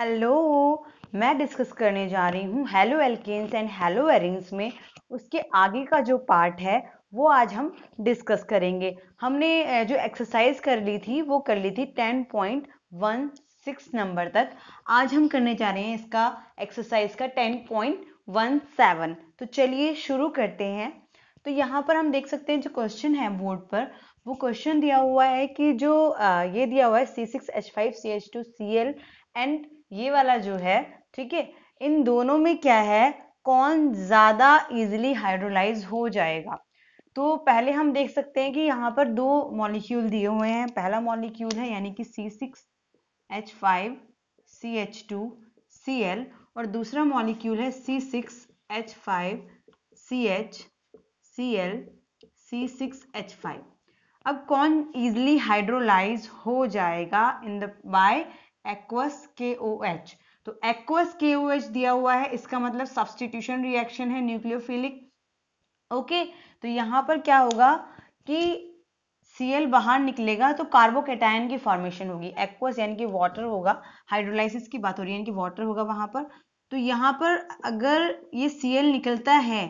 hello मैं discuss करने जा रही हूँ haloalkanes and haloarenes में उसके आगे का जो पार्ट है वो आज हम डिस्कस करेंगे हमने जो एक्सरसाइज कर ली थी वो कर ली थी ten point one six number तक आज हम करने जा रहे हैं इसका एक्सरसाइज का टेन पॉइंट वन सेवन तो चलिए शुरू करते हैं तो यहाँ पर हम देख सकते हैं जो क्वेश्चन है बोर्ड पर वो क्वेश्चन दिया हुआ है कि जो ये दिया हुआ है C six H five C H two C L and ये वाला जो है ठीक है इन दोनों में क्या है कौन ज्यादा इजिली हाइड्रोलाइज हो जाएगा तो पहले हम देख सकते हैं कि यहाँ पर दो मॉलिक्यूल दिए हुए हैं पहला मॉलिक्यूल है यानी कि C six H five C H two C L और दूसरा मॉलिक्यूल है C six H five C H C L C six H five अब कौन इजिली हाइड्रोलाइज हो जाएगा इन द बाय एक्वस के ओ एच तो एक्वस के ओ एच दिया हुआ है इसका मतलब सब्सटीट्यूशन रिएक्शन है न्यूक्लियोफिलिक ओके तो यहां पर क्या होगा कि Cl बाहर निकलेगा तो कार्बोकेटायन की फॉर्मेशन होगी एक्वस यानी कि वाटर होगा हाइड्रोलाइसिस की बात हो रही है यानी कि वाटर होगा वहां पर तो यहां पर अगर ये Cl निकलता है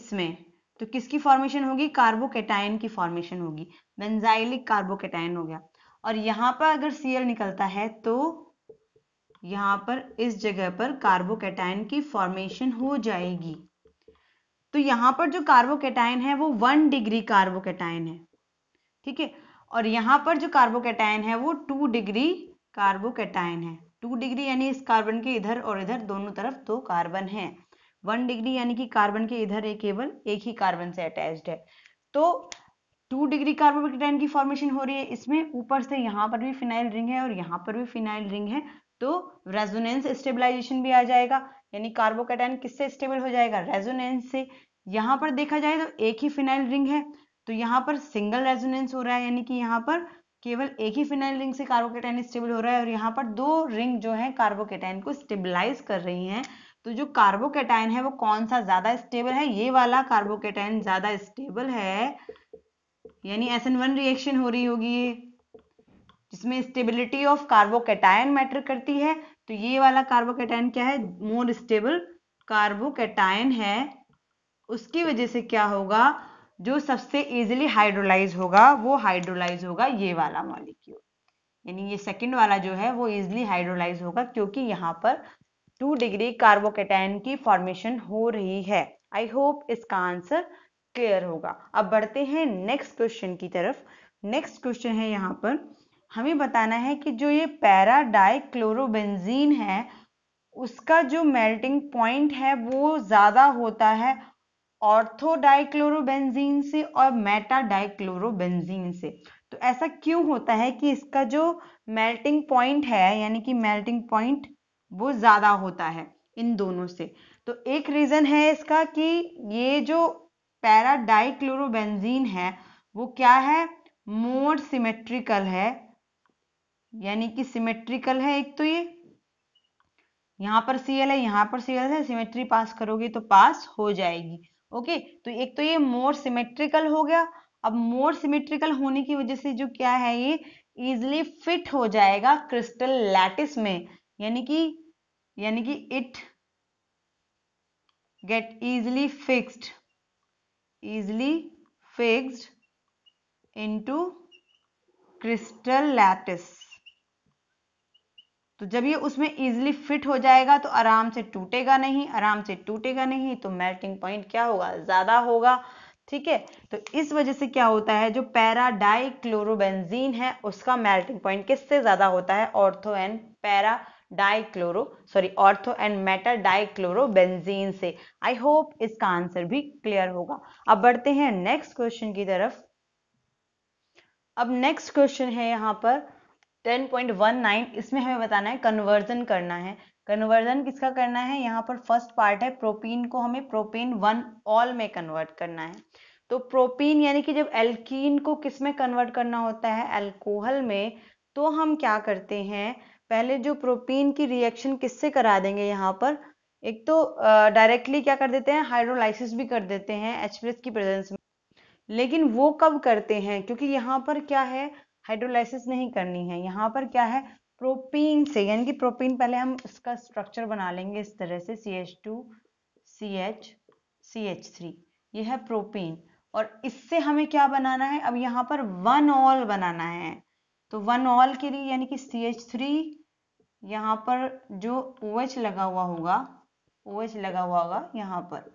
इसमें तो किसकी फॉर्मेशन होगी कार्बोकेटायन की फॉर्मेशन होगी बेंजाइलिक कार्बोकेटायन हो गया और यहां पर अगर सीएल निकलता है तो यहाँ पर इस जगह पर कार्बोकेटाइन की फॉर्मेशन हो जाएगी तो यहाँ पर जो कार्बोकेटाइन है वो वन डिग्री कार्बोकेटाइन है ठीक है और यहाँ पर जो कार्बोकेटाइन है वो टू डिग्री कार्बोकेटाइन है टू डिग्री यानी इस कार्बन के इधर और इधर दोनों तरफ दो कार्बन है वन डिग्री यानी कि कार्बन के इधर एक केवल एक ही कार्बन से अटैच्ड है तो टू डिग्री कार्बोकेटाइन की फॉर्मेशन हो रही है इसमें ऊपर से यहाँ पर भी फिनाइल रिंग है और यहाँ पर भी फिनाइल रिंग है तो रेजोनेंस स्टेबलाइजेशन भी आ जाएगा यानी कार्बोकेटाइन किससे स्टेबल हो जाएगा रेजोनेंस से यहाँ पर देखा जाए तो एक ही फिनाइल रिंग है तो यहाँ पर सिंगल रेजोनेंस हो रहा है यानी कि यहाँ पर केवल एक ही फिनाइल रिंग से कार्बोकेटाइन स्टेबल हो रहा है और यहाँ पर दो रिंग जो है कार्बोकेटाइन को स्टेबलाइज कर रही है तो जो कार्बोकेटाइन है वो कौन सा ज्यादा स्टेबल है ये वाला कार्बोकेटाइन ज्यादा स्टेबल है यानी एस एन वन रिएक्शन हो रही होगी ये जिसमें स्टेबिलिटी ऑफ कार्बोकेटायन मैटर करती है तो ये वाला कार्बोकेटायन क्या है मोर स्टेबल कार्बोकेटायन है उसकी वजह से क्या होगा जो सबसे इजिली हाइड्रोलाइज होगा वो हाइड्रोलाइज होगा ये वाला मॉलिक्यूल यानी ये सेकंड वाला जो है वो इजिली हाइड्रोलाइज होगा क्योंकि यहाँ पर टू डिग्री कार्बोकेटाइन की फॉर्मेशन हो रही है आई होप इसका आंसर क्लियर होगा अब बढ़ते हैं नेक्स्ट क्वेश्चन की तरफ नेक्स्ट क्वेश्चन है यहाँ पर हमें बताना है कि जो ये पैरा डाइक्लोरोबेंजीन है उसका जो मेल्टिंग पॉइंट है वो ज़्यादा होता है ऑर्थो डाइक्लोरोबेंजीन से और मेटा डाइक्लोरोबेंजीन से तो ऐसा क्यों होता है कि इसका जो मेल्टिंग पॉइंट है यानी कि मेल्टिंग पॉइंट वो ज़्यादा होता है इन दोनों से तो एक रीज़न है इसका कि ये जो पैरा डाइक्लोरोबेंजीन है वो क्या है मोर सिमेट्रिकल है यानी कि सिमेट्रिकल है एक तो ये यहाँ पर सीएल है यहाँ पर सीएल है सिमेट्री पास करोगे तो पास हो जाएगी ओके तो एक तो ये मोर सिमेट्रिकल हो गया अब मोर सिमेट्रिकल होने की वजह से जो क्या है ये इजिली फिट हो जाएगा क्रिस्टल लैटिस में यानी कि यानी कि it get easily fixed easily fixed into crystal lattice तो जब ये उसमें easily फिट हो जाएगा तो आराम से टूटेगा नहीं आराम से टूटेगा नहीं तो मेल्टिंग पॉइंट क्या होगा ज़्यादा होगा ठीक है तो इस वजह से क्या होता है जो पैरा डाई क्लोरोबेंजीन है उसका मेल्टिंग पॉइंट किससे ज़्यादा होता है ortho and para dichloro sorry ortho and meta dichlorobenzene से आई होप इसका आंसर भी क्लियर होगा अब बढ़ते हैं नेक्स्ट क्वेश्चन की तरफ अब नेक्स्ट क्वेश्चन है यहाँ पर 10.19 इसमें हमें बताना है कन्वर्जन करना है कन्वर्जन किसका करना है यहाँ पर फर्स्ट पार्ट है प्रोपीन को हमें प्रोपीन वन ऑल में कन्वर्ट करना है तो प्रोपीन यानी कि जब एल्कीन को किस में कन्वर्ट करना होता है एल्कोहल में तो हम क्या करते हैं पहले जो प्रोपीन की रिएक्शन किससे करा देंगे यहाँ पर एक तो डायरेक्टली क्या कर देते हैं हाइड्रोलाइसिस भी कर देते हैं एच की प्रेजेंस में लेकिन वो कब करते हैं क्योंकि यहाँ पर क्या है हाइड्रोलाइसिस नहीं करनी है यहाँ पर क्या है प्रोपीन से यानी कि प्रोपीन पहले हम इसका स्ट्रक्चर बना लेंगे इस तरह से C H two C H C H three ये है प्रोपीन और इससे हमें क्या बनाना है अब यहाँ पर वन ऑल बनाना है तो वन ऑल के लिए यानी कि सी एच थ्री यहाँ पर जो ओएच OH लगा हुआ होगा ओएच OH लगा हुआ होगा यहाँ पर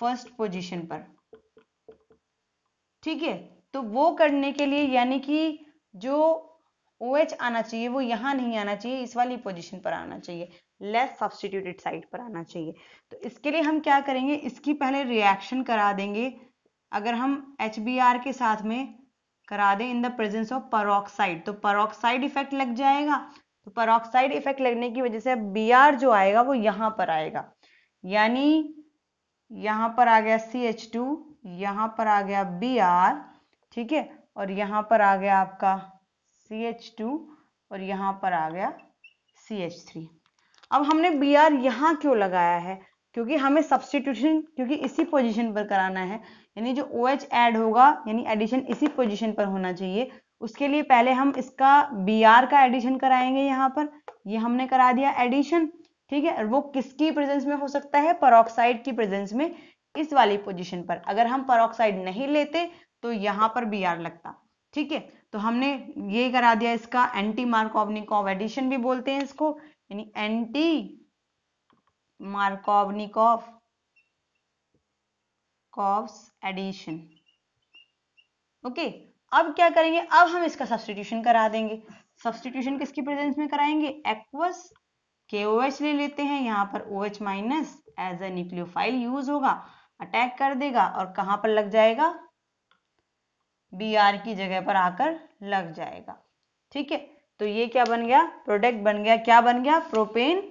फर्स्ट पोजीशन पर ठीक है तो वो करने के लिए यानी कि जो ओएच OH आना चाहिए वो यहाँ नहीं आना चाहिए इस वाली पोजीशन पर आना चाहिए लेस सब्सटीट्यूटेड साइड पर आना चाहिए तो इसके लिए हम क्या करेंगे इसकी पहले रिएक्शन करा देंगे अगर हम एच के साथ में करा दें in the presence of peroxide तो परोक्साइड इफेक्ट लग जाएगा तो परऑक्साइड इफेक्ट लगने की वजह से बी आर जो आएगा वो यहां पर आएगा यानी यहां पर आ गया सी एच टू यहां पर आ गया बी आर ठीक है और यहां पर आ गया आपका सी एच टू और यहां पर आ गया सी एच थ्री अब हमने बी आर यहां क्यों लगाया है क्योंकि हमें सब्सटीट्यूशन क्योंकि इसी पोजीशन पर कराना है यानी जो ओ OH एच एड होगा यानी एडिशन इसी पोजीशन पर होना चाहिए उसके लिए पहले हम इसका बी आर का एडिशन कराएंगे यहाँ पर ये यह हमने करा दिया एडिशन ठीक है वो किसकी प्रेजेंस में हो सकता है परोक्साइड की प्रेजेंस में इस वाली पोजीशन पर अगर हम परोक्साइड नहीं लेते तो यहाँ पर बी आर लगता ठीक है तो हमने ये करा दिया इसका एंटी मार्कोवनिकॉव एडिशन भी बोलते हैं इसको यानी anti Markovnikov's addition okay अब क्या करेंगे अब हम इसका सब्सटीट्यूशन करा देंगे सब्सटीट्यूशन किसकी प्रेजेंस में कराएंगे एक्वस के ओ एच ले लेते हैं यहाँ पर O H minus as a nucleophile use होगा अटैक कर देगा और कहाँ पर लग जाएगा बी आर की जगह पर आकर लग जाएगा ठीक है तो ये क्या बन गया प्रोडक्ट बन गया क्या बन गया प्रोपेन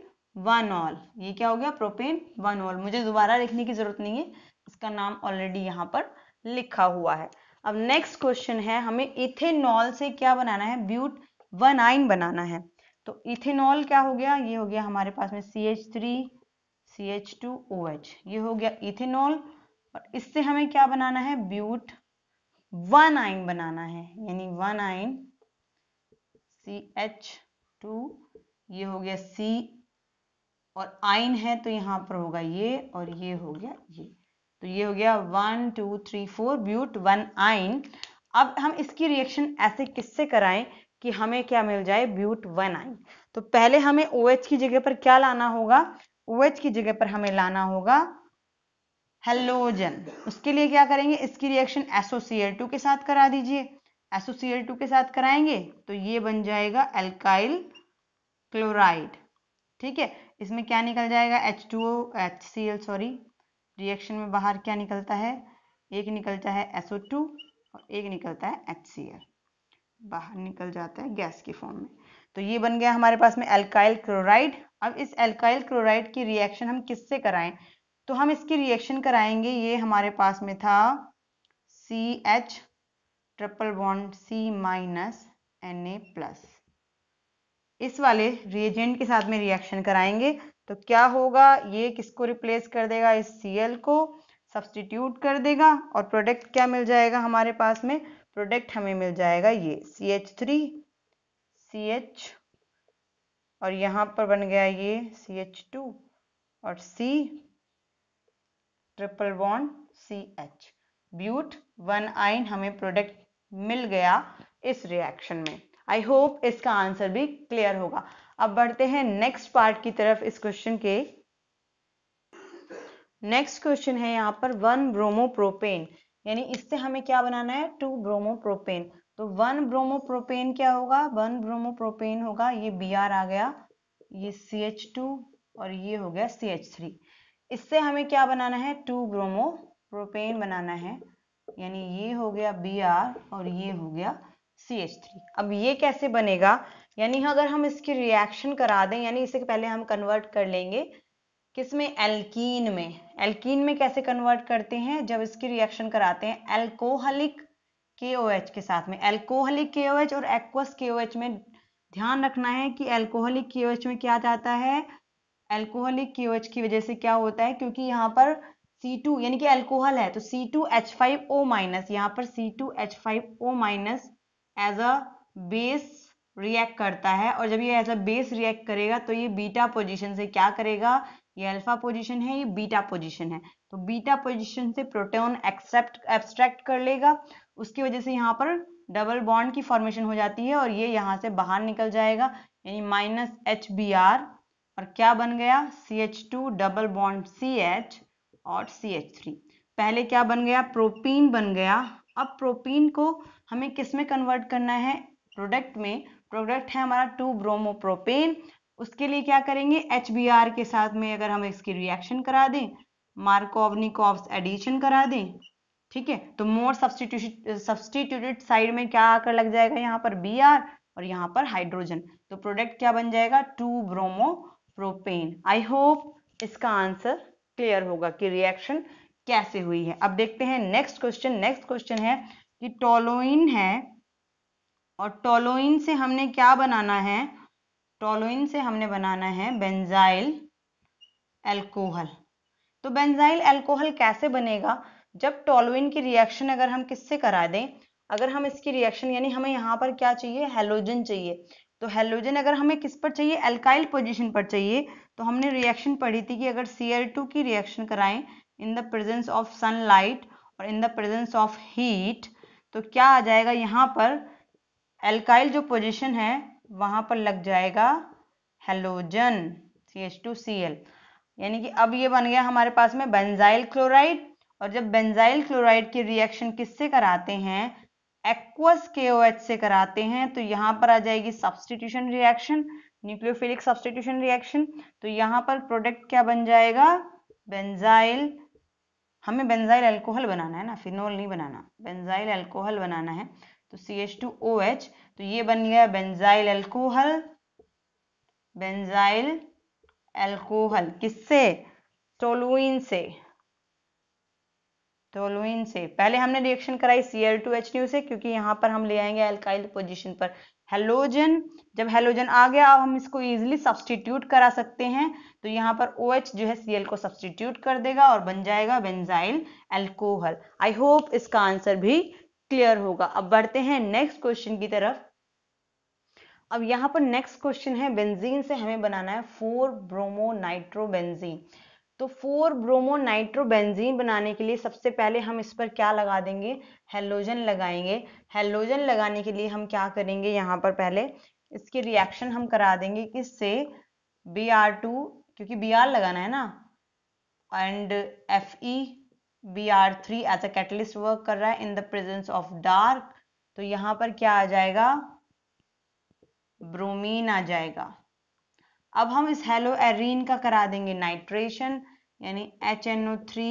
वन ऑल ये क्या हो गया प्रोपेन वन ऑल मुझे दोबारा लिखने की जरूरत नहीं है इसका नाम ऑलरेडी यहाँ पर लिखा हुआ है अब नेक्स्ट क्वेश्चन है हमें इथेनॉल से क्या बनाना है ब्यूट वन आइन बनाना है तो इथेनॉल क्या हो गया ये हो गया हमारे पास में C H three C H two O H ये हो गया इथेनॉल और इससे हमें क्या बनाना है ब्यूट वन आइन बनाना है यानी one yne C H to ये हो गया सी और आइन है तो यहां पर होगा ये और ये हो गया ये तो ये हो गया one two three four but one yne अब हम इसकी रिएक्शन ऐसे किससे कराएं कि हमें क्या मिल जाए ब्यूट वन आइन तो पहले हमें ओ OH की जगह पर क्या लाना होगा ओ OH की जगह पर हमें लाना होगा हेलोजन उसके लिए क्या करेंगे इसकी रिएक्शन एसोसीएल टू के साथ करा दीजिए एसोसीएल टू के साथ कराएंगे तो ये बन जाएगा एल्काइल क्लोराइड ठीक है इसमें क्या निकल जाएगा H two O H C L sorry reaction में बाहर क्या निकलता है एक निकलता है SO2 और एक निकलता है HCl बाहर निकल जाता है गैस की फॉर्म में तो ये बन गया हमारे पास में एल्काइल क्लोराइड अब इस एल्काइल क्लोराइड की रिएक्शन हम किससे कराएं तो हम इसकी रिएक्शन कराएंगे ये हमारे पास में था C H triple bond C minus N A plus इस वाले रिएजेंट के साथ में रिएक्शन कराएंगे तो क्या होगा ये किसको रिप्लेस कर देगा इस सी को सब्सटीट्यूट कर देगा और प्रोडक्ट क्या मिल जाएगा हमारे पास में प्रोडक्ट हमें मिल जाएगा ये C H three C H और यहाँ पर बन गया ये सी एच टू और C triple one C H but one yne हमें प्रोडक्ट मिल गया इस रिएक्शन में आई होप इसका आंसर भी क्लियर होगा अब बढ़ते हैं नेक्स्ट पार्ट की तरफ इस क्वेश्चन के नेक्स्ट क्वेश्चन है यहाँ पर वन ब्रोमो प्रोपेन यानी इससे हमें क्या बनाना है टू ब्रोमो प्रोपेन तो वन ब्रोमो प्रोपेन क्या होगा वन ब्रोमो प्रोपेन होगा ये बी आर आ गया ये सी एच टू और ये हो गया सी एच थ्री इससे हमें क्या बनाना है टू ब्रोमो प्रोपेन बनाना है यानी ये हो गया बी आर और ये हो गया सी एच थ्री अब ये कैसे बनेगा यानी अगर हम इसकी रिएक्शन करा दें यानी इसे पहले हम कन्वर्ट कर लेंगे किस में एल्कीन में एल्कीन में कैसे कन्वर्ट करते हैं जब इसकी रिएक्शन कराते हैं एल्कोहलिक KOH के साथ में एल्कोहलिक KOH और एक्वस KOH में ध्यान रखना है कि एल्कोहलिक KOH में क्या जाता है एल्कोहलिक KOH की वजह से क्या होता है क्योंकि यहाँ पर C2 यानी कि एल्कोहल है तो C two H five O minus यहाँ पर C two H five O minus as a base react करता है और जब ये एज अ बेस रिएक्ट करेगा तो ये बीटा पोजीशन से क्या करेगा ये अल्फा पोजीशन है ये बीटा पोजीशन है तो बीटा पोजीशन से प्रोटोन एक्सेप्ट एब्स्ट्रैक्ट कर लेगा उसकी वजह से यहाँ पर डबल बॉन्ड की फॉर्मेशन हो जाती है और ये यहाँ से बाहर निकल जाएगा यानी माइनस एच बी आर और क्या बन गया C H two double bond C H और सी एच थ्री पहले क्या बन गया प्रोपीन बन गया अब प्रोपीन को हमें किस में कन्वर्ट करना है प्रोडक्ट में प्रोडक्ट है हमारा टू ब्रोमोप्रोपेन उसके लिए क्या करेंगे एच के साथ में अगर हम इसकी रिएक्शन करा दें मार्कोवनिकॉव्स एडिशन करा दें ठीक है तो मोर सब्सटीट्यूटेड साइड में क्या आकर लग जाएगा यहाँ पर बी आर और यहाँ पर हाइड्रोजन तो प्रोडक्ट क्या बन जाएगा two bromo propane I hope इसका आंसर क्लियर होगा कि रिएक्शन कैसे हुई है अब देखते हैं नेक्स्ट क्वेश्चन नेक्स्ट क्वेश्चन है कि टोलोइन है और टोलोइन से हमने क्या बनाना है टोलोइन से हमने बनाना है बेंजाइल एल्कोहल तो बेंजाइल एल्कोहल कैसे बनेगा जब टोलोइन की रिएक्शन अगर हम किससे करा दें अगर हम इसकी रिएक्शन यानी हमें यहाँ पर क्या चाहिए हेलोजन चाहिए तो हेलोजन अगर हमें किस पर चाहिए एल्काइल पोजीशन पर चाहिए तो हमने रिएक्शन पढ़ी थी कि अगर Cl2 की रिएक्शन कराएं in the presence of sunlight और in the presence of heat तो क्या आ जाएगा यहाँ पर एल्काइल जो पोजीशन है वहां पर लग जाएगा halogen C H two C L यानी कि अब ये बन गया हमारे पास में बेंजाइल क्लोराइड और जब बेंजाइल क्लोराइड की रिएक्शन किससे कराते हैं एक्वस के से कराते हैं तो यहाँ पर आ जाएगी substitution reaction nucleophilic substitution reaction तो यहाँ पर प्रोडक्ट क्या बन जाएगा बेंजाइल हमें बेंजाइल अल्कोहल बनाना है ना फिनोल नहीं बनाना बेंजाइल अल्कोहल बनाना है तो C H two O H तो ये बन गया बेंजाइल एल्कोहल बेंजाइल एल्कोहल किससे टोलुइन से टोलुइन से पहले हमने रिएक्शन कराई C L two H nu से क्योंकि यहां पर हम ले आएंगे एल्काइल पोजीशन पर हेलोजन जब हेलोजन आ गया अब हम इसको इजिली सब्सटीट्यूट करा सकते हैं तो यहाँ पर ओ OH जो है Cl को सब्सटीट्यूट कर देगा और बन जाएगा बेंजाइल एल्कोहल आई होप इसका आंसर भी क्लियर होगा अब बढ़ते हैं नेक्स्ट क्वेश्चन की तरफ अब यहाँ पर नेक्स्ट क्वेश्चन है बेंजीन से हमें बनाना है फोर ब्रोमो बेंजीन तो फोर ब्रोमो बेंजीन बनाने के लिए सबसे पहले हम इस पर क्या लगा देंगे हेलोजन लगाएंगे हेलोजन लगाने के लिए हम क्या करेंगे यहाँ पर पहले इसकी रिएक्शन हम करा देंगे किससे बी आर टू क्योंकि बी आर लगाना है ना and F E Br3 as a catalyst work कर रहा है in the presence of dark तो यहाँ पर क्या आ जाएगा ब्रोमीन आ जाएगा अब हम इस हेलो एरीन का करा देंगे नाइट्रेशन यानी H N O three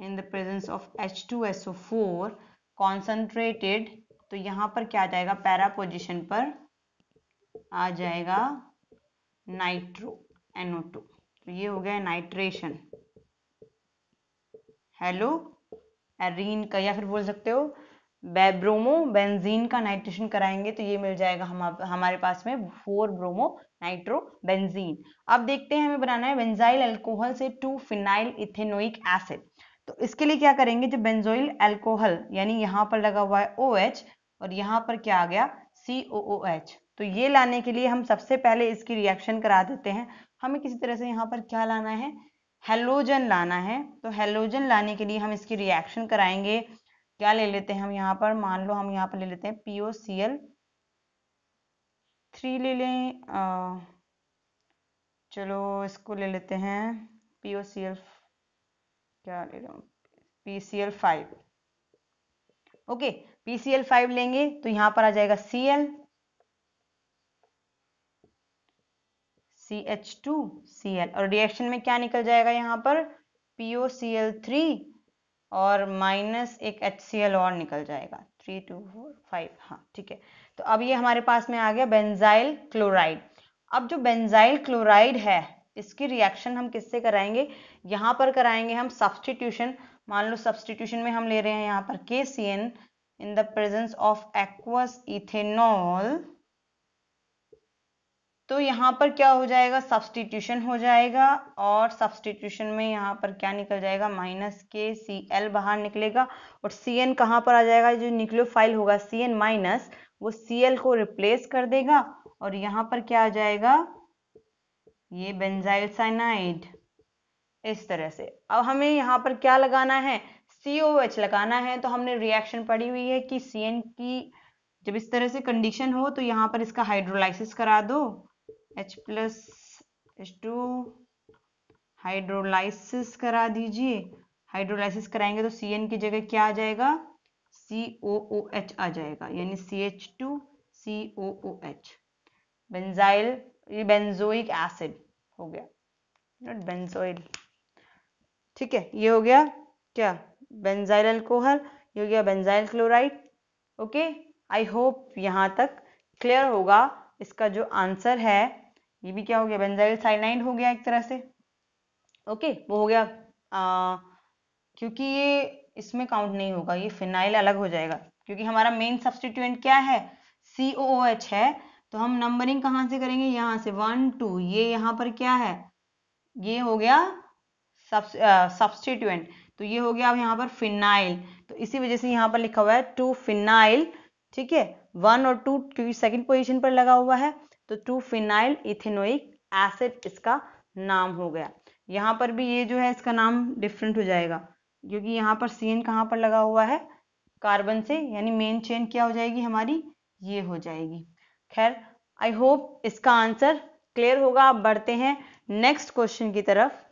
in the presence of H two S O four concentrated तो यहां पर क्या आ जाएगा पैरा पोजिशन पर आ जाएगा नाइट्रो एनओ टू तो ये हो गया नाइट्रेशन हेलो एरिन का या फिर बोल सकते हो बेब्रोमो बेंजीन का नाइट्रेशन कराएंगे तो ये मिल जाएगा हम हमारे पास में फोर ब्रोमो नाइट्रो बेंजीन अब देखते हैं हमें बनाना है बेंजाइल अल्कोहल से टू फिनाइल इथेनोइक एसिड तो इसके लिए क्या करेंगे जो बेंजोइल अल्कोहल यानी यहाँ पर लगा हुआ है ओ OH और यहाँ पर क्या आ गया सी ओ ओ एच तो ये लाने के लिए हम सबसे पहले इसकी रिएक्शन करा देते हैं हमें किसी तरह से यहाँ पर क्या लाना है हेलोजन लाना है तो हेलोजन लाने के लिए हम इसकी रिएक्शन कराएंगे क्या ले लेते हैं हम यहाँ पर मान लो हम यहाँ पर ले लेते हैं पीओ सी एल थ्री ले लें चलो इसको ले लेते हैं पीओ सी एल क्या ले रहा हूँ P C L five okay P C L five लेंगे तो यहाँ पर आ जाएगा C L C H two C L और रिएक्शन में क्या निकल जाएगा यहाँ पर P O C L three और माइनस एक एच सी एल और निकल जाएगा थ्री टू फोर फाइव हाँ ठीक है तो अब ये हमारे पास में आ गया बेंजाइल क्लोराइड अब जो बेंजाइल क्लोराइड है इसकी रिएक्शन हम किससे कराएंगे यहाँ पर कराएंगे हम सब्सटीट्यूशन मान लो सब्सटीट्यूशन में हम ले रहे हैं यहाँ पर K C N in the presence of aqueous ethanol तो यहाँ पर क्या हो जाएगा सब्सटीट्यूशन हो जाएगा और सब्सटीट्यूशन में यहाँ पर क्या निकल जाएगा माइनस के सी एल बाहर निकलेगा और सी एन कहाँ पर आ जाएगा जो न्यूक्लियोफाइल होगा सी एन माइनस वो सी एल को रिप्लेस कर देगा और यहाँ पर क्या आ जाएगा ये बेंजाइल साइनाइड इस तरह से अब हमें यहाँ पर क्या लगाना है सी ओ एच लगाना है तो हमने रिएक्शन पड़ी हुई है कि सी एन की जब इस तरह से कंडीशन हो तो यहाँ पर इसका हाइड्रोलाइसिस करा दो H plus H two hydrolysis करा दीजिए हाइड्रोलाइसिस कराएंगे तो सी एन की जगह क्या आ जाएगा सी ओ ओ एच आ जाएगा यानी C H two C O O H benzyl ये बेंजोइक एसिड हो गया नॉट बेंजोइल ठीक है ये हो गया क्या बेंजाइल अल्कोहल ये हो गया benzyl chloride okay I hope यहाँ तक क्लियर होगा इसका जो आंसर है ये भी क्या हो गया बेंजाइल साइनाइड हो गया एक तरह से ओके वो हो गया आ, क्योंकि ये इसमें काउंट नहीं होगा ये फिनाइल अलग हो जाएगा क्योंकि हमारा मेन सब्सटीट्यूएंट क्या है सी ओ एच है तो हम नंबरिंग कहाँ से करेंगे यहाँ से वन टू ये यहाँ पर क्या है ये हो गया सब्सटीट्यूएंट तो ये हो गया अब यहाँ पर फिनाइल तो इसी वजह से यहाँ पर लिखा हुआ है टू फिनाइल ठीक है वन और टू क्योंकि सेकंड पोजीशन पर लगा हुआ है तो टू फिनाइल इथेनोइक एसिड इसका नाम हो गया यहाँ पर भी ये जो है इसका नाम डिफरेंट हो जाएगा क्योंकि यहाँ पर सी एन कहाँ पर लगा हुआ है कार्बन से यानी मेन चेन क्या हो जाएगी हमारी ये हो जाएगी खैर आई होप इसका आंसर क्लियर होगा आप बढ़ते हैं नेक्स्ट क्वेश्चन की तरफ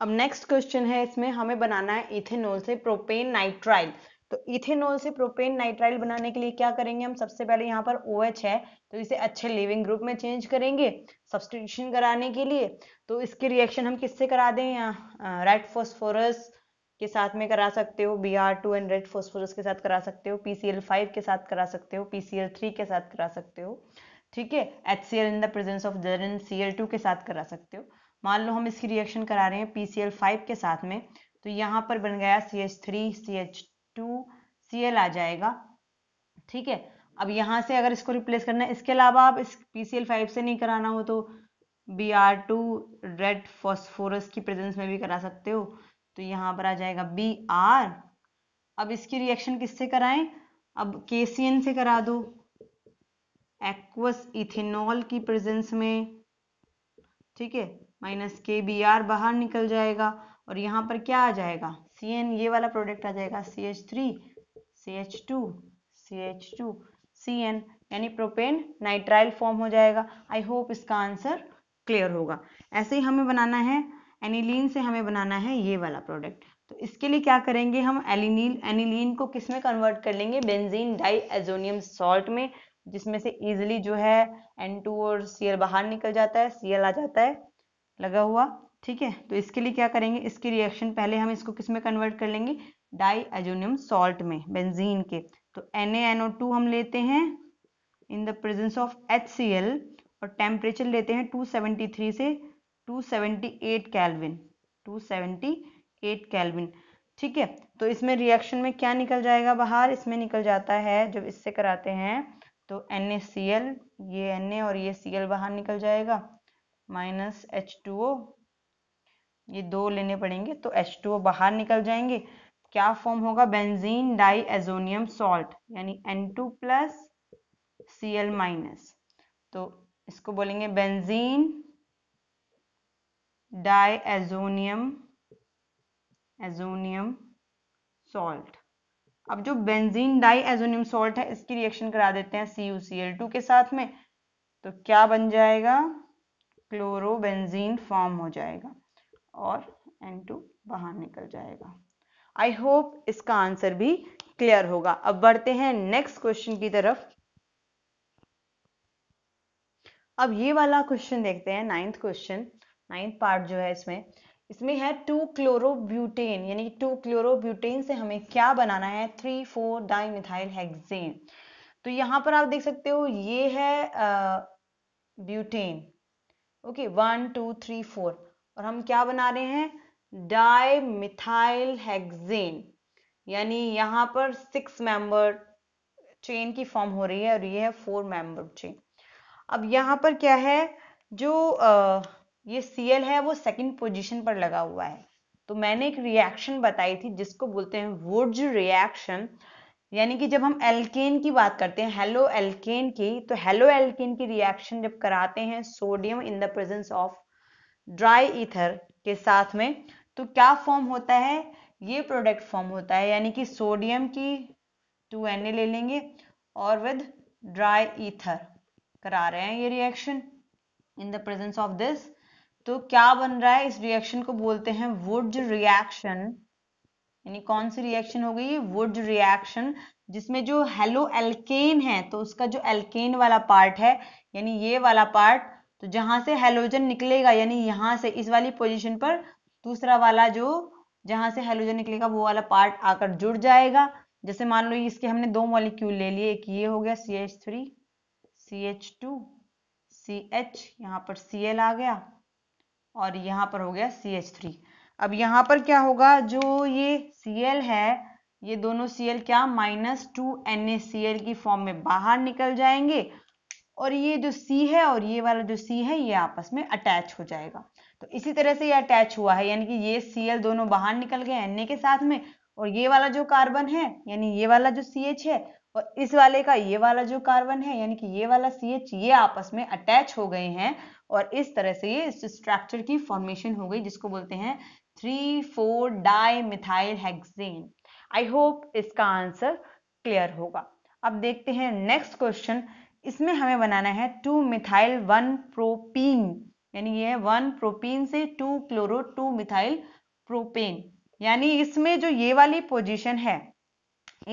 अब नेक्स्ट क्वेश्चन है इसमें हमें बनाना है इथेनॉल से प्रोपेन नाइट्राइल तो इथेनॉल से प्रोपेन नाइट्राइल बनाने के लिए क्या करेंगे हम सबसे पहले यहाँ पर ओ OH है तो इसे अच्छे लिविंग ग्रुप में चेंज करेंगे सब्सटीट्यूशन कराने के लिए तो इसकी रिएक्शन हम किससे करा दें यहाँ रेड फॉस्फोरस के साथ में करा सकते हो B R two and red phosphorus के साथ करा सकते हो पी सी एल फाइव के साथ करा सकते हो पी सी एल थ्री के साथ करा सकते हो ठीक है H C L in the presence of जरन सी एल टू के साथ करा सकते हो मान लो हम इसकी रिएक्शन करा रहे हैं पी सी एल फाइव के साथ में तो यहाँ पर बन गया C H three C H two C L आ जाएगा ठीक है अब यहां से अगर इसको रिप्लेस करना है इसके अलावा आप इस पी सी एल फाइव से नहीं कराना हो तो B R two red phosphorus की प्रेजेंस में भी करा सकते हो तो यहां पर आ जाएगा बी आर अब इसकी रिएक्शन किससे कराएं अब के सी एन से करा दो एक्वस इथेनॉल की प्रेजेंस में ठीक है माइनस के बी आर बाहर निकल जाएगा और यहाँ पर क्या आ जाएगा सी एन ये वाला प्रोडक्ट आ जाएगा C H three C H two C H two C N यानी प्रोपेन नाइट्राइल फॉर्म हो जाएगा आई होप इसका आंसर क्लियर होगा ऐसे ही हमें बनाना है एनिलीन से हमें बनाना है ये वाला प्रोडक्ट तो इसके लिए क्या करेंगे हम एलिनील एनिलीन को किस में कन्वर्ट कर लेंगे बेंजीन डाई एजोनियम सॉल्ट में जिसमें से इजिली जो है एन टू और सी बाहर निकल जाता है सी आ जाता है लगा हुआ ठीक है तो इसके लिए क्या करेंगे इसकी रिएक्शन पहले हम इसको किस में कन्वर्ट कर लेंगे डाई एजोनियम सॉल्ट में बेंजीन के तो एन टू हम लेते हैं in the presence of H C L और टेम्परेचर लेते हैं 273 से 278 कैलविन 278 कैलविन ठीक है तो इसमें रिएक्शन में क्या निकल जाएगा बाहर इसमें निकल जाता है जब इससे कराते हैं तो NaCl ये Na और ये Cl बाहर निकल जाएगा माइनस एच टू ओ ये दो लेने पड़ेंगे तो एच टू बाहर निकल जाएंगे क्या फॉर्म होगा बेंजीन डाई एजोनियम सॉल्ट यानी N two plus C L minus तो इसको बोलेंगे benzene diazonium azonium salt अब जो बेंजीन डाई एजोनियम सॉल्ट है इसकी रिएक्शन करा देते हैं C U C L two के साथ में तो क्या बन जाएगा क्लोरोबेंजीन फॉर्म हो जाएगा और N2 बाहर निकल जाएगा आई होप इसका आंसर भी क्लियर होगा अब बढ़ते हैं नेक्स्ट क्वेश्चन की तरफ अब ये वाला क्वेश्चन देखते हैं नाइन्थ क्वेश्चन नाइन्थ पार्ट जो है इसमें इसमें है टू क्लोरोब्यूटेन यानी टू क्लोरोब्यूटेन से हमें क्या बनाना है three four dimethyl hexane तो यहाँ पर आप देख सकते हो ये है butane okay one two three four और हम क्या बना रहे हैं डाई मिथाइल हेक्सेन यानी यहाँ पर सिक्स मेंबर चेन की फॉर्म हो रही है और ये है फोर मेंबर चेन अब यहाँ पर क्या है जो आ, ये सी है वो सेकंड पोजीशन पर लगा हुआ है तो मैंने एक रिएक्शन बताई थी जिसको बोलते हैं वुड रिएक्शन यानी कि जब हम एल्केन की बात करते हैं हेलो एल्केन की तो हेलो एल्केन की रिएक्शन जब कराते हैं sodium in the presence of dry ether के साथ में तो क्या फॉर्म होता है ये प्रोडक्ट फॉर्म होता है यानी कि सोडियम की टू एन ले लेंगे और विद ड्राई ईथर करा रहे हैं ये reaction in the presence of this तो क्या बन रहा है इस रिएक्शन को बोलते हैं वुड रिएक्शन यानी कौन सी रिएक्शन हो गई वुड रिएक्शन जिसमें जो हेलो एल्केन है तो उसका जो एल्केन वाला पार्ट है यानी ये वाला पार्ट तो जहां से हेलोजन निकलेगा यानी यहां से इस वाली पोजिशन पर दूसरा वाला जो जहां से हेलोजन निकलेगा वो वाला पार्ट आकर जुड़ जाएगा जैसे मान लो इसके हमने दो मॉलिक्यूल ले लिए एक ये हो गया C H three C H two C H यहाँ पर सी एल आ गया और यहाँ पर हो गया सी एच थ्री अब यहाँ पर क्या होगा जो ये सी एल है ये दोनों सी एल क्या minus two N A C L की फॉर्म में बाहर निकल जाएंगे और ये जो सी है और ये वाला जो सी है ये आपस में अटैच हो जाएगा तो इसी तरह से ये अटैच हुआ है यानी कि ये सी एल दोनों बाहर निकल गए एन ए के साथ में और ये वाला जो कार्बन है यानी ये वाला जो सी एच है और इस वाले का ये वाला जो कार्बन है यानी कि ये वाला सी एच ये आपस में अटैच हो गए हैं और इस तरह से ये इस स्ट्रक्चर की फॉर्मेशन हो गई जिसको बोलते हैं three four dimethyl hexane I hope इसका आंसर क्लियर होगा अब देखते हैं नेक्स्ट क्वेश्चन इसमें हमें बनाना है टू मिथाइल वन प्रोपीन यानी ये वन प्रोपीन से two chloro two methyl propane यानी इसमें जो ये वाली पोजीशन है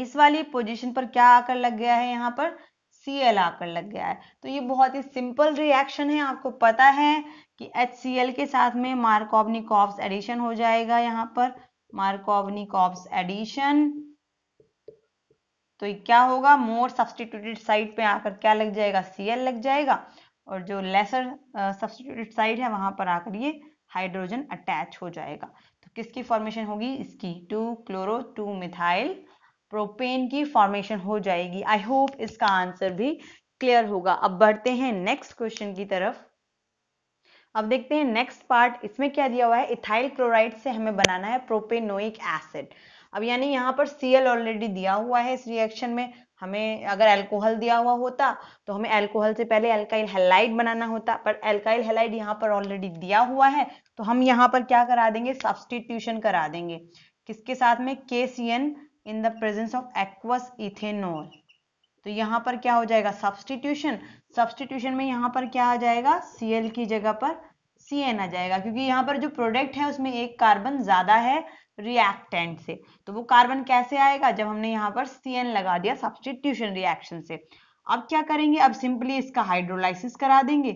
इस वाली पोजीशन पर क्या आकर लग गया है यहाँ पर सी एल आकर लग गया है तो ये बहुत ही सिंपल रिएक्शन है आपको पता है कि एच सी एल के साथ में मार्कोवनिकॉप्स एडिशन हो जाएगा यहाँ पर मार्कोवनिकॉप्स एडिशन तो क्या होगा मोर सब्सटीट्यूटेड साइड पे आकर क्या लग जाएगा सी लग जाएगा और जो लेसर सब्सटीट्यूटेड साइड है वहां पर आकर ये हाइड्रोजन अटैच हो जाएगा तो किसकी फॉर्मेशन होगी इसकी two chloro two methyl propane की फॉर्मेशन हो जाएगी आई होप इसका आंसर भी क्लियर होगा अब बढ़ते हैं नेक्स्ट क्वेश्चन की तरफ अब देखते हैं नेक्स्ट पार्ट इसमें क्या दिया हुआ है इथाइल क्लोराइड से हमें बनाना है प्रोपेनोइक एसिड अब यानी यहाँ पर सी ऑलरेडी दिया हुआ है इस रिएक्शन में हमें अगर एल्कोहल दिया हुआ होता तो हमें एल्कोहल से पहले एल्काइल हेलाइड बनाना होता पर एल्काइल हेलाइड यहाँ पर ऑलरेडी दिया हुआ है तो हम यहाँ पर क्या करा देंगे सब्सटीट्यूशन करा देंगे किसके साथ में K C N in the presence of aqueous ethanol तो यहाँ पर क्या हो जाएगा सब्सटीट्यूशन सब्सटीट्यूशन में यहाँ पर क्या आ जाएगा सी की जगह पर सी एन आ जाएगा क्योंकि यहाँ पर जो प्रोडक्ट है उसमें एक कार्बन ज्यादा है रिएक्टेंट से तो वो कार्बन कैसे आएगा जब हमने यहाँ पर सी एन लगा दिया सब्सटीट्यूशन रिएक्शन से अब क्या करेंगे अब सिंपली इसका हाइड्रोलाइसिस करा देंगे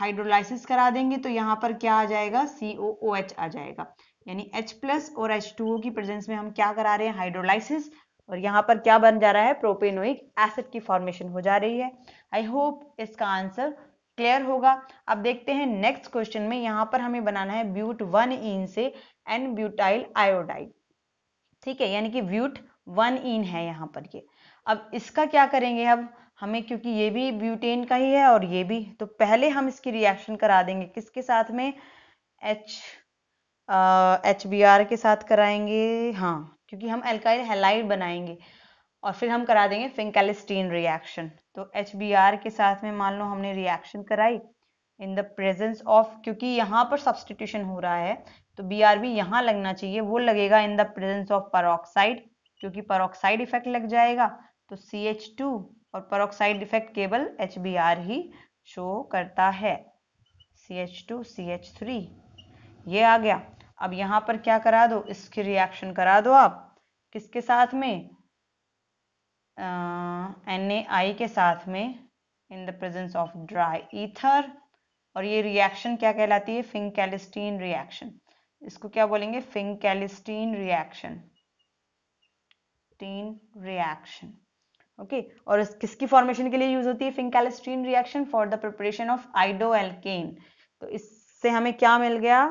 हाइड्रोलाइसिस करा देंगे तो यहाँ पर क्या आ जाएगा सी ओ ओ एच आ जाएगा यानी H प्लस और H2O की प्रेजेंस में हम क्या करा रहे हैं हाइड्रोलाइसिस और यहाँ पर क्या बन जा रहा है प्रोपेनोइक एसिड की फॉर्मेशन हो जा रही है आई होप इसका आंसर क्लियर होगा अब देखते हैं नेक्स्ट क्वेश्चन में यहाँ पर हमें बनाना है ब्यूट वन इन से एन ब्यूटाइल आयोडाइड ठीक है यानी कि ब्यूट वन इन है यहाँ पर ये अब इसका क्या करेंगे अब हमें क्योंकि ये भी ब्यूटेन का ही है और ये भी तो पहले हम इसकी रिएक्शन करा देंगे किसके साथ में एच एच बी आर के साथ कराएंगे हाँ क्योंकि हम एल्काइल हेलाइड बनाएंगे और फिर हम करा देंगे फिंकैलिस्टीन रिएक्शन तो एच के साथ में मान लो हमने रिएक्शन कराई इन द प्रेजेंस ऑफ क्योंकि यहाँ पर सब्सटीट्यूशन हो रहा है तो बी आर बी यहाँ लगना चाहिए वो लगेगा in the presence of peroxide क्योंकि परोक्साइड इफेक्ट लग जाएगा तो सी एच टू और परोक्साइड इफेक्ट केवल एच बी आर ही शो करता है C H two C H three ये आ गया अब यहाँ पर क्या करा दो इसकी रिएक्शन करा दो आप किसके साथ में एन ए आई के साथ में in the presence of dry ether और ये रिएक्शन क्या कहलाती है फिंग कैलिस्टीन रिएक्शन इसको क्या बोलेंगे फिंग कैलिस्टीन रिएक्शन टीन रिएक्शन ओके और इस किसकी फॉर्मेशन के लिए यूज होती है Finkelstein reaction for the preparation of iodo alkane तो इससे हमें क्या मिल गया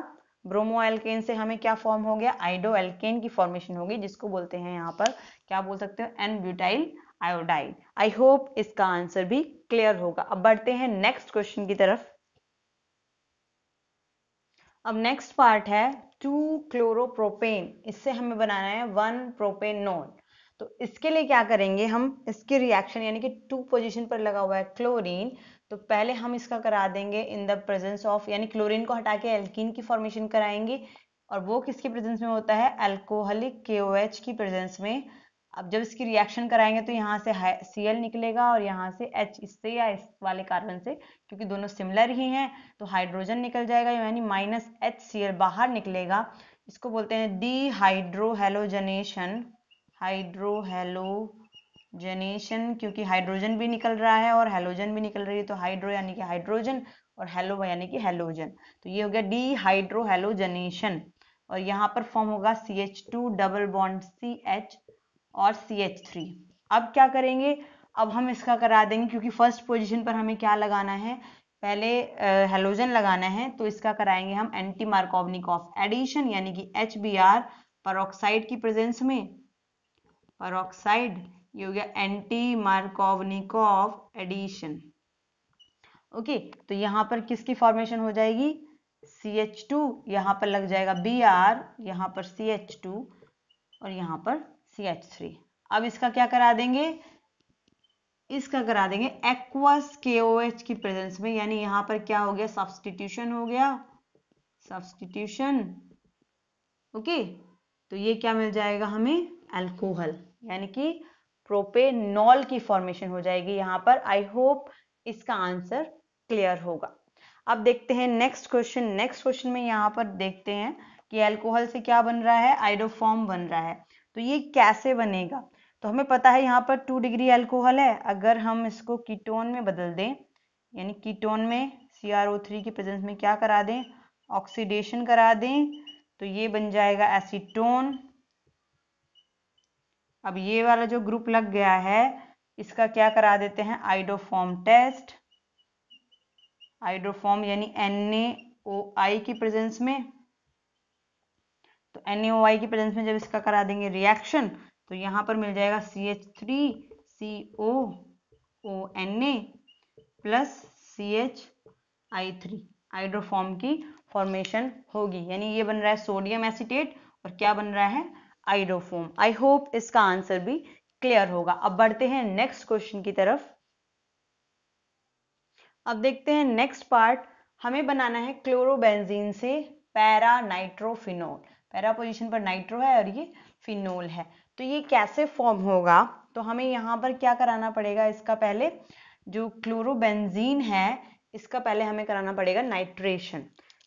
ब्रोमो एल्केन से हमें क्या फॉर्म हो गया आइडो एल्केन की फॉर्मेशन होगी जिसको बोलते हैं यहाँ पर क्या बोल सकते हो N butyl iodide I hope इसका आंसर भी क्लियर होगा अब बढ़ते हैं नेक्स्ट क्वेश्चन की तरफ अब नेक्स्ट पार्ट है टू क्लोरोप्रोपेन इससे हमें बनाना है वन प्रोपेनोल तो इसके लिए क्या करेंगे हम इसके रिएक्शन यानी कि टू पोजीशन पर लगा हुआ है क्लोरीन तो पहले हम इसका करा देंगे इन द प्रेजेंस ऑफ यानी क्लोरीन को हटा के एल्कीन की फॉर्मेशन कराएंगे और वो किसके प्रेजेंस में होता है एल्कोहलिक के की प्रेजेंस में अब जब इसकी रिएक्शन कराएंगे तो यहाँ से सी एल निकलेगा और यहाँ से एच इससे या इस वाले कार्बन से क्योंकि दोनों सिमिलर ही हैं तो हाइड्रोजन निकल जाएगा यानी माइनस एच सी एल बाहर निकलेगा इसको बोलते हैं डी हाइड्रोहेलोजनेशन हाइड्रोहेलोजनेशन क्योंकि हाइड्रोजन भी निकल रहा है और हेलोजन भी निकल रही है तो हाइड्रो यानी कि हाइड्रोजन और हेलो यानी कि हेलोजन तो ये हो गया डी हाइड्रोहेलोजनेशन और यहाँ पर फॉर्म होगा C H two double bond C H और सी एच थ्री अब क्या करेंगे अब हम इसका करा देंगे क्योंकि फर्स्ट पोजीशन पर हमें क्या लगाना है पहले हेलोजन लगाना है तो इसका कराएंगे हम एंटी मार्कोवनिक ऑफ एडिशन यानी कि एच बी आर परोक्साइड की प्रेजेंस में परोक्साइड ये हो गया anti Markovnikov of addition okay तो यहां पर किसकी फॉर्मेशन हो जाएगी सी एच टू यहां पर लग जाएगा बी आर यहां पर सी एच टू और यहां पर सी एच थ्री अब इसका क्या करा देंगे इसका करा देंगे एक्वस के ओ एच की प्रेजेंस में यानी यहां पर क्या हो गया सब्सटीट्यूशन हो गया सब्सटीट्यूशन ओके तो ये क्या मिल जाएगा हमें एल्कोहल यानी कि प्रोपेनॉल की फॉर्मेशन हो जाएगी यहाँ पर आई होप इसका आंसर क्लियर होगा अब देखते हैं नेक्स्ट क्वेश्चन नेक्स्ट क्वेश्चन में यहां पर देखते हैं कि एल्कोहल से क्या बन रहा है आइडोफॉर्म बन रहा है तो ये कैसे बनेगा तो हमें पता है यहाँ पर टू डिग्री अल्कोहल है अगर हम इसको कीटोन में बदल दें यानी कीटोन में सी के प्रेजेंस में क्या करा दें ऑक्सीडेशन करा दें तो ये बन जाएगा एसीटोन अब ये वाला जो ग्रुप लग गया है इसका क्या करा देते हैं आइडोफॉर्म टेस्ट आइडोफॉर्म यानी एन की प्रेजेंस में तो एन ए वाई की प्रेजेंस में जब इसका करा देंगे रिएक्शन तो यहाँ पर मिल जाएगा C H three C O O N A plus C H I three hydroform की फॉर्मेशन होगी यानी ये बन रहा है सोडियम एसिटेट और क्या बन रहा है आइड्रोफॉर्म आई होप इसका आंसर भी क्लियर होगा अब बढ़ते हैं नेक्स्ट क्वेश्चन की तरफ अब देखते हैं नेक्स्ट पार्ट हमें बनाना है क्लोरोबेंजीन से पैरा नाइट्रोफिनोल पैरा पोजिशन पर नाइट्रो है और ये फिनोल है तो ये कैसे फॉर्म होगा तो हमें यहाँ पर क्या कराना पड़ेगा इसका पहले जो क्लोरोबेंजीन है इसका पहले हमें कराना पड़ेगा नाइट्रेशन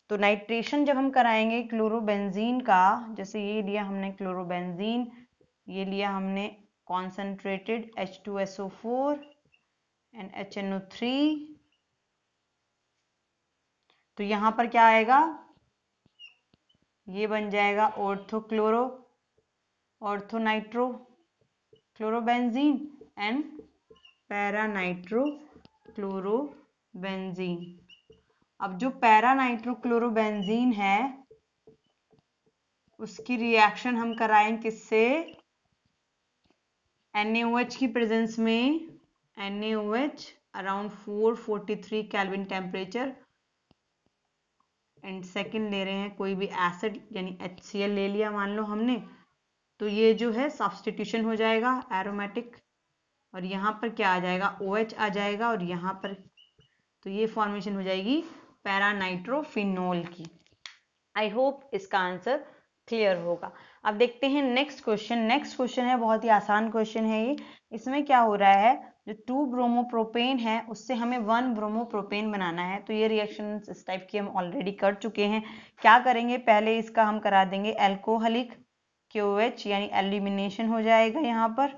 तो नाइट्रेशन जब हम कराएंगे क्लोरोबेंजीन का जैसे ये लिया हमने क्लोरोबेंजीन ये लिया हमने concentrated H two S O four and H N O three तो यहाँ पर क्या आएगा ये बन जाएगा orthochloro orthonitro chlorobenzene and paranitro chlorobenzene अब जो क्लोरोबेंजीन है उसकी रिएक्शन हम कराएं किससे NaOH की प्रेजेंस में NaOH around 443 kelvin temperature and second ले रहे हैं कोई भी एसिड यानी एच ले लिया मान लो हमने तो ये जो है सब्सटीट्यूशन हो जाएगा एरोमेटिक और यहाँ पर क्या आ जाएगा ओ OH आ जाएगा और यहाँ पर तो ये फॉर्मेशन हो जाएगी पैरानाइट्रोफिनोल की आई होप इसका आंसर क्लियर होगा अब देखते हैं नेक्स्ट क्वेश्चन नेक्स्ट क्वेश्चन है बहुत ही आसान क्वेश्चन है ये इसमें क्या हो रहा है जो टू ब्रोमोप्रोपेन है उससे हमें वन ब्रोमोप्रोपेन बनाना है तो ये रिएक्शन इस टाइप की हम ऑलरेडी कर चुके हैं क्या करेंगे पहले इसका हम करा देंगे एल्कोहलिक क्यू एच यानी एलिमिनेशन हो जाएगा यहाँ पर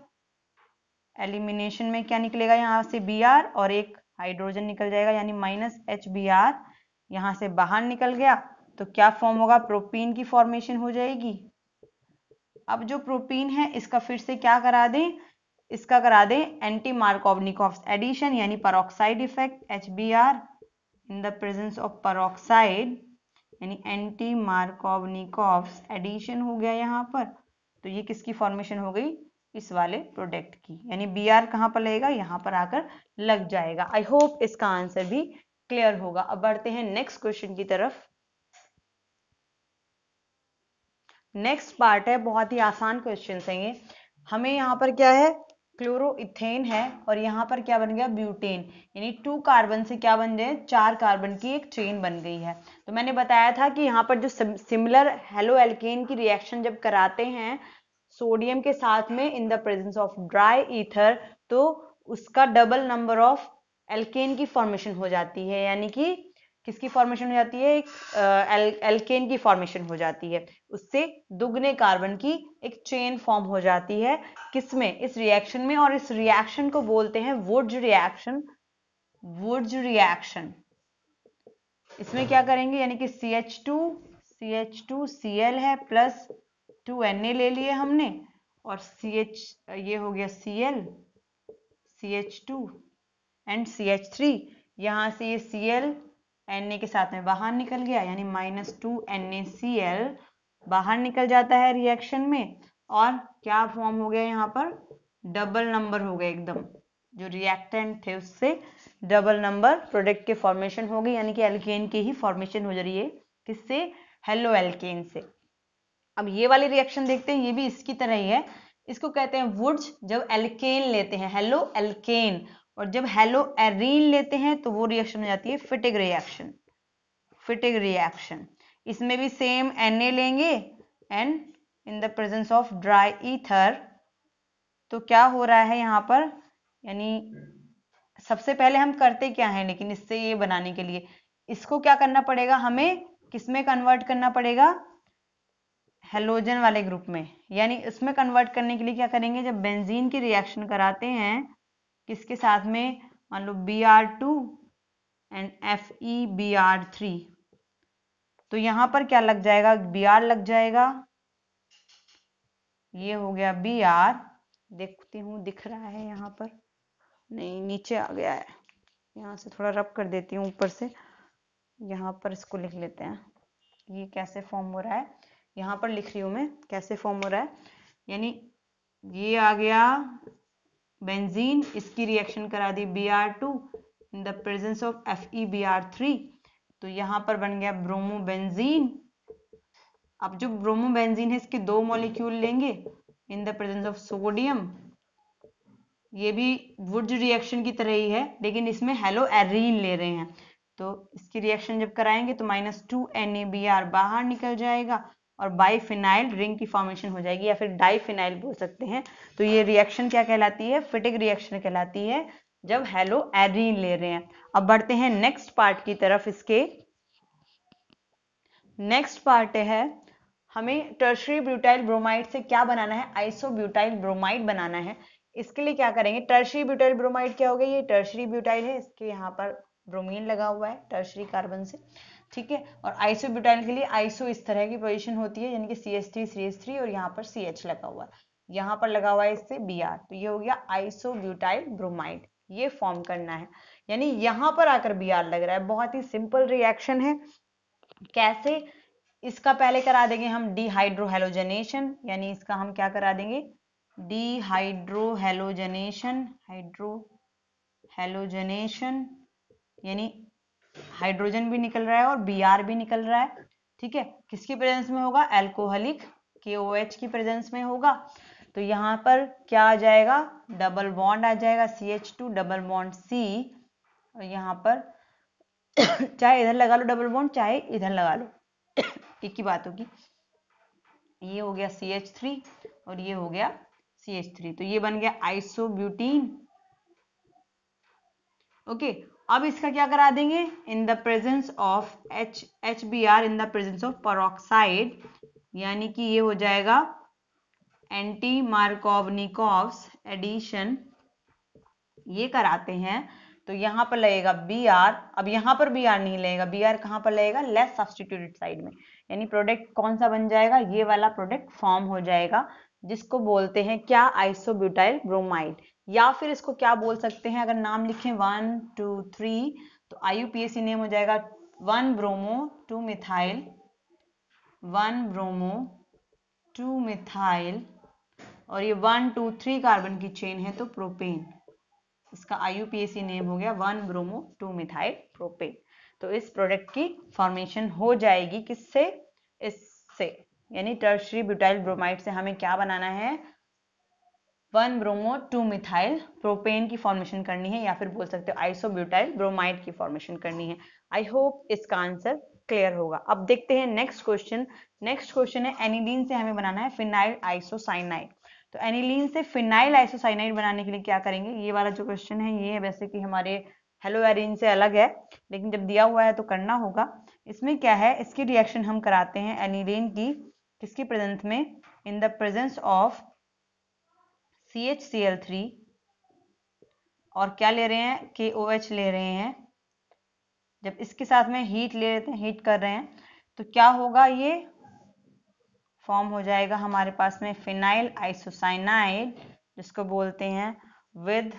एलिमिनेशन में क्या निकलेगा यहाँ से बी आर और एक हाइड्रोजन निकल जाएगा यानी माइनस एच बी आर यहाँ से बाहर निकल गया तो क्या फॉर्म होगा प्रोपीन की फॉर्मेशन हो जाएगी अब जो प्रोपीन है इसका फिर से क्या करा दें इसका करा दें एंटी मार्कोवनिकॉफ एडिशन यानी peroxide effect H B R in the presence of peroxide यानी एंटी मार्कोवनिकॉफ एडिशन हो गया यहाँ पर तो ये किसकी फॉर्मेशन हो गई इस वाले प्रोडक्ट की यानी बी आर कहाँ पर लगेगा यहाँ पर आकर लग जाएगा आई होप इसका आंसर भी क्लियर होगा अब बढ़ते हैं नेक्स्ट क्वेश्चन की तरफ नेक्स्ट पार्ट है बहुत ही आसान क्वेश्चन है ये हमें यहाँ पर क्या है क्लोरोइथेन है और यहाँ पर क्या बन गया ब्यूटेन यानी टू कार्बन से क्या बन गए चार कार्बन की एक चेन बन गई है तो मैंने बताया था कि यहाँ पर जो सिमिलर हेलो एल्केन की रिएक्शन जब कराते हैं सोडियम के साथ में in the presence of dry ether तो उसका डबल नंबर ऑफ एल्केन की फॉर्मेशन हो जाती है यानी कि किसकी फॉर्मेशन हो जाती है एक एल्केन की फॉर्मेशन हो जाती है उससे दुगने कार्बन की एक चेन फॉर्म हो जाती है किसमें इस रिएक्शन में और इस रिएक्शन को बोलते हैं वुड्ज रिएक्शन वुड्ज रिएक्शन इसमें क्या करेंगे यानी कि C H two C H two C L है प्लस टू एन ए ले लिए हमने और सी एच ये हो गया C L C H two and C H three यहां से ये सी एल एन ए के साथ में बाहर निकल गया यानी minus two N A C L बाहर निकल जाता है रिएक्शन में और क्या फॉर्म हो गया यहाँ पर डबल नंबर हो गया एकदम जो रिएक्टेंट थे उससे डबल नंबर प्रोडक्ट के फॉर्मेशन हो गई यानी कि एल्केन की ही फॉर्मेशन हो रही है किससे हेलो एल्केन से अब ये वाली रिएक्शन देखते हैं ये भी इसकी तरह ही है इसको कहते हैं वुड्स जब एल्केन लेते हैं हेलो एल्केन और जब हेलो एरिन लेते हैं तो वो रिएक्शन हो जाती है फिटिक रिएक्शन फिटिक रिएक्शन इसमें भी सेम एन लेंगे and in the presence of dry ether तो क्या हो रहा है यहाँ पर यानी सबसे पहले हम करते क्या है लेकिन इससे ये बनाने के लिए इसको क्या करना पड़ेगा हमें किसमें कन्वर्ट करना पड़ेगा हेलोजन वाले ग्रुप में यानी इसमें कन्वर्ट करने के लिए क्या करेंगे जब बेंजीन की रिएक्शन कराते हैं किसके साथ में मान लो B R two and F E B R three तो यहां पर क्या लग जाएगा बी आर लग जाएगा ये हो गया बी आर देखती हूँ दिख रहा है यहाँ पर नहीं नीचे आ गया है यहाँ से थोड़ा रब कर देती हूँ ऊपर से यहाँ पर इसको लिख लेते हैं ये कैसे फॉर्म हो रहा है यहाँ पर लिख रही हूँ मैं कैसे फॉर्म हो रहा है यानी ये आ गया बेंजीन इसकी रिएक्शन करा दी B R two in the presence of F E B R three तो यहाँ पर बन गया ब्रोमो बेंजीन अब जो ब्रोमो बेंजीन है इसके दो मॉलिक्यूल लेंगे in the presence of sodium ये भी वुड रिएक्शन की तरह ही है लेकिन इसमें हेलो एरीन ले रहे हैं तो इसकी रिएक्शन जब कराएंगे तो minus two N A B R बाहर निकल जाएगा और बाईफिनाइल रिंग की फॉर्मेशन हो जाएगी या फिर डाईफिनाइल बोल सकते हैं तो ये रिएक्शन क्या कहलाती है फिटिक रिएक्शन कहलाती है जब हेलो एरिन ले रहे हैं अब बढ़ते हैं नेक्स्ट पार्ट की तरफ इसके नेक्स्ट पार्ट है हमें टर्शरी ब्यूटाइल ब्रोमाइड से क्या बनाना है आइसो ब्यूटाइल ब्रोमाइड बनाना है इसके लिए क्या करेंगे टर्शरी ब्यूटाइल ब्रोमाइड क्या हो गया ये टर्शरी ब्यूटाइल है इसके यहाँ पर ब्रोमीन लगा हुआ है टर्शरी कार्बन से ठीक है और आइसोब्यूटाइल के लिए आइसो इस तरह की पोजीशन होती है यानी कि C S three C S three और यहाँ पर सी एच लगा हुआ है यहाँ पर लगा हुआ है इससे बी आर तो ये हो गया आइसोब्यूटाइल ब्रोमाइड ये फॉर्म करना है यानी यहाँ पर आकर बी आर लग रहा है बहुत ही सिंपल रिएक्शन है कैसे इसका पहले करा देंगे हम डिहाइड्रोहेलोजनेशन यानी इसका हम क्या करा देंगे डिहाइड्रोहेलोजनेशन हाइड्रो हेलोजनेशन यानी हाइड्रोजन भी निकल रहा है और बी आर भी निकल रहा है ठीक है किसकी प्रेजेंस में होगा एल्कोहलिक के ओ एच की प्रेजेंस में होगा तो यहाँ पर क्या आ जाएगा डबल बॉन्ड आ जाएगा C H two double bond C और यहाँ पर चाहे इधर लगा लो डबल बॉन्ड चाहे इधर लगा लो एक ही बात होगी ये हो गया सी एच थ्री और ये हो गया सी एच थ्री तो ये बन गया आइसोब्यूटीन ओके अब इसका क्या करा देंगे in the presence of H H B R in the presence of peroxide यानी कि ये हो जाएगा एंटी मार्कोवनिकॉफ्स एडिशन ये कराते हैं तो यहां पर लगेगा बी आर अब यहां पर बी आर नहीं लगेगा बी आर कहां पर लगेगा लेस सब्सटीट्यूटेड साइड में यानी प्रोडक्ट कौन सा बन जाएगा ये वाला प्रोडक्ट फॉर्म हो जाएगा जिसको बोलते हैं क्या आइसोब्यूटाइल ब्रोमाइड या फिर इसको क्या बोल सकते हैं अगर नाम लिखें वन टू थ्री तो आई नेम हो जाएगा one bromo two methyl one bromo two methyl और ये वन टू थ्री कार्बन की चेन है तो प्रोपेन इसका आई नेम हो गया one bromo two methyl propane तो इस प्रोडक्ट की फॉर्मेशन हो जाएगी किससे इससे यानी टर्शरी ब्यूटाइल ब्रोमाइड से हमें क्या बनाना है one bromo two methyl propane की फॉर्मेशन करनी है या फिर बोल सकते हो आइसोब्यूटाइल ब्रोमाइड की फॉर्मेशन करनी है आई होप इसका आंसर क्लियर होगा अब देखते हैं नेक्स्ट क्वेश्चन नेक्स्ट क्वेश्चन है एनिलीन से हमें बनाना है फिनाइल आइसोसाइनाइड तो एनिलीन से फिनाइल आइसोसाइनाइड बनाने के लिए क्या करेंगे ये वाला जो क्वेश्चन है ये है वैसे कि हमारे हेलो एरिन से अलग है लेकिन जब दिया हुआ है तो करना होगा इसमें क्या है इसकी रिएक्शन हम कराते हैं एनिलीन की किसकी प्रेजेंस में in the presence of C H C L three और क्या ले रहे हैं के ओ एच ले रहे हैं जब इसके साथ में हीट ले रहे हैं हीट कर रहे हैं तो क्या होगा ये फॉर्म हो जाएगा हमारे पास में फिनाइल आइसोसाइनाइड जिसको बोलते हैं विद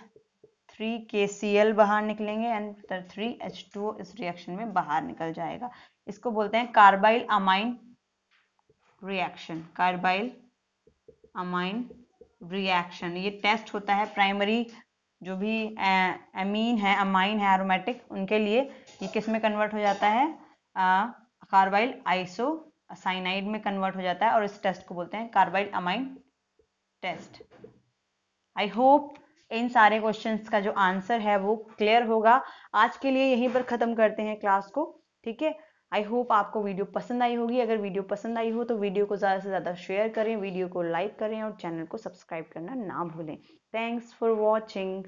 थ्री के सी एल बाहर निकलेंगे एंड थ्री एच टू इस रिएक्शन में बाहर निकल जाएगा इसको बोलते हैं carbylamine reaction carbylamine reaction ये टेस्ट होता है प्राइमरी जो भी एमीन है अमाइन है एरोमेटिक उनके लिए ये किस में कन्वर्ट हो जाता है कार्बाइल आइसो साइनाइड में कन्वर्ट हो जाता है और इस टेस्ट को बोलते हैं carbylamine test I hope इन सारे क्वेश्चंस का जो आंसर है वो क्लियर होगा आज के लिए यहीं पर ख़त्म करते हैं क्लास को ठीक है आई होप आपको वीडियो पसंद आई होगी अगर वीडियो पसंद आई हो तो वीडियो को ज़्यादा से ज़्यादा शेयर करें वीडियो को लाइक करें और चैनल को सब्सक्राइब करना ना भूलें थैंक्स फॉर वॉचिंग